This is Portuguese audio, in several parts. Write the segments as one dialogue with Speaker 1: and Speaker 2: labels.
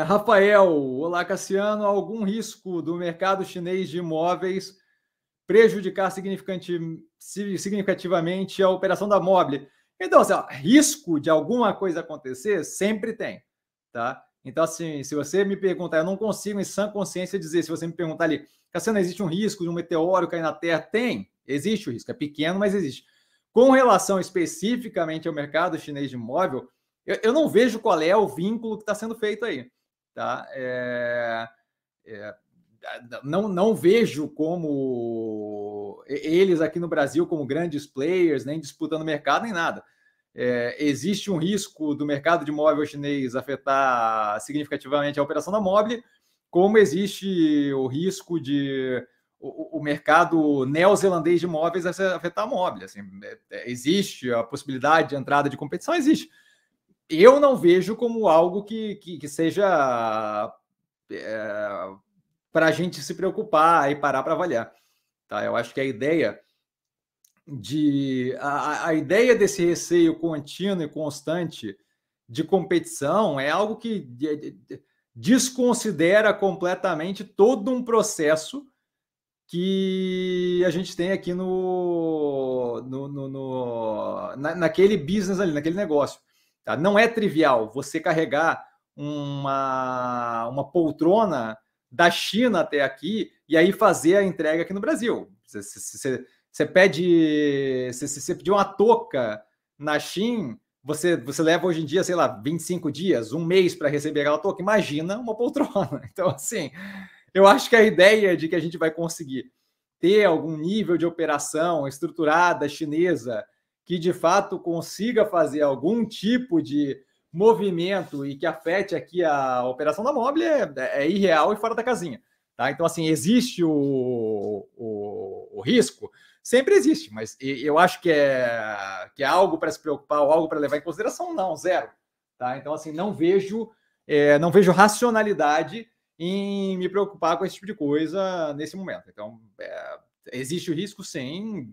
Speaker 1: É, Rafael, olá Cassiano, algum risco do mercado chinês de imóveis prejudicar significativamente a operação da Mobile? Então, assim, ó, risco de alguma coisa acontecer sempre tem, tá? Então, assim, se você me perguntar, eu não consigo em sã consciência dizer, se você me perguntar ali, Cassiano, existe um risco de um meteoro cair na Terra? Tem, existe o risco, é pequeno, mas existe. Com relação especificamente ao mercado chinês de imóvel, eu, eu não vejo qual é o vínculo que está sendo feito aí. Tá? É, é, não, não vejo como eles aqui no Brasil como grandes players, nem disputando mercado, nem nada. É, existe um risco do mercado de imóvel chinês afetar significativamente a operação da móvel como existe o risco de o, o mercado neozelandês de imóveis afetar a Mobile. Assim, é, é, existe a possibilidade de entrada de competição? Existe eu não vejo como algo que, que, que seja é, eh, para a gente se preocupar e parar para avaliar. Tá? Eu acho que a ideia de a, a ideia desse receio contínuo e constante de competição é algo que desconsidera completamente todo um processo que a gente tem aqui no, no, no, no na, naquele business ali, naquele negócio. Tá? Não é trivial você carregar uma, uma poltrona da China até aqui e aí fazer a entrega aqui no Brasil. Você, você, você pede você, você pediu uma touca na China, você, você leva hoje em dia, sei lá, 25 dias, um mês para receber aquela touca. Imagina uma poltrona. Então, assim, eu acho que a ideia de que a gente vai conseguir ter algum nível de operação estruturada chinesa que de fato consiga fazer algum tipo de movimento e que afete aqui a operação da Mobile é, é irreal e fora da casinha. Tá? Então, assim, existe o, o, o, risco? Sempre existe, mas eu acho que é, que é algo para se preocupar ou algo para levar em consideração? Não, zero. Tá? Então, assim, não vejo, é, não vejo racionalidade em me preocupar com esse tipo de coisa nesse momento. Então, é, existe o risco, sim,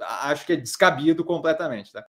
Speaker 1: acho que é descabido completamente. Tá?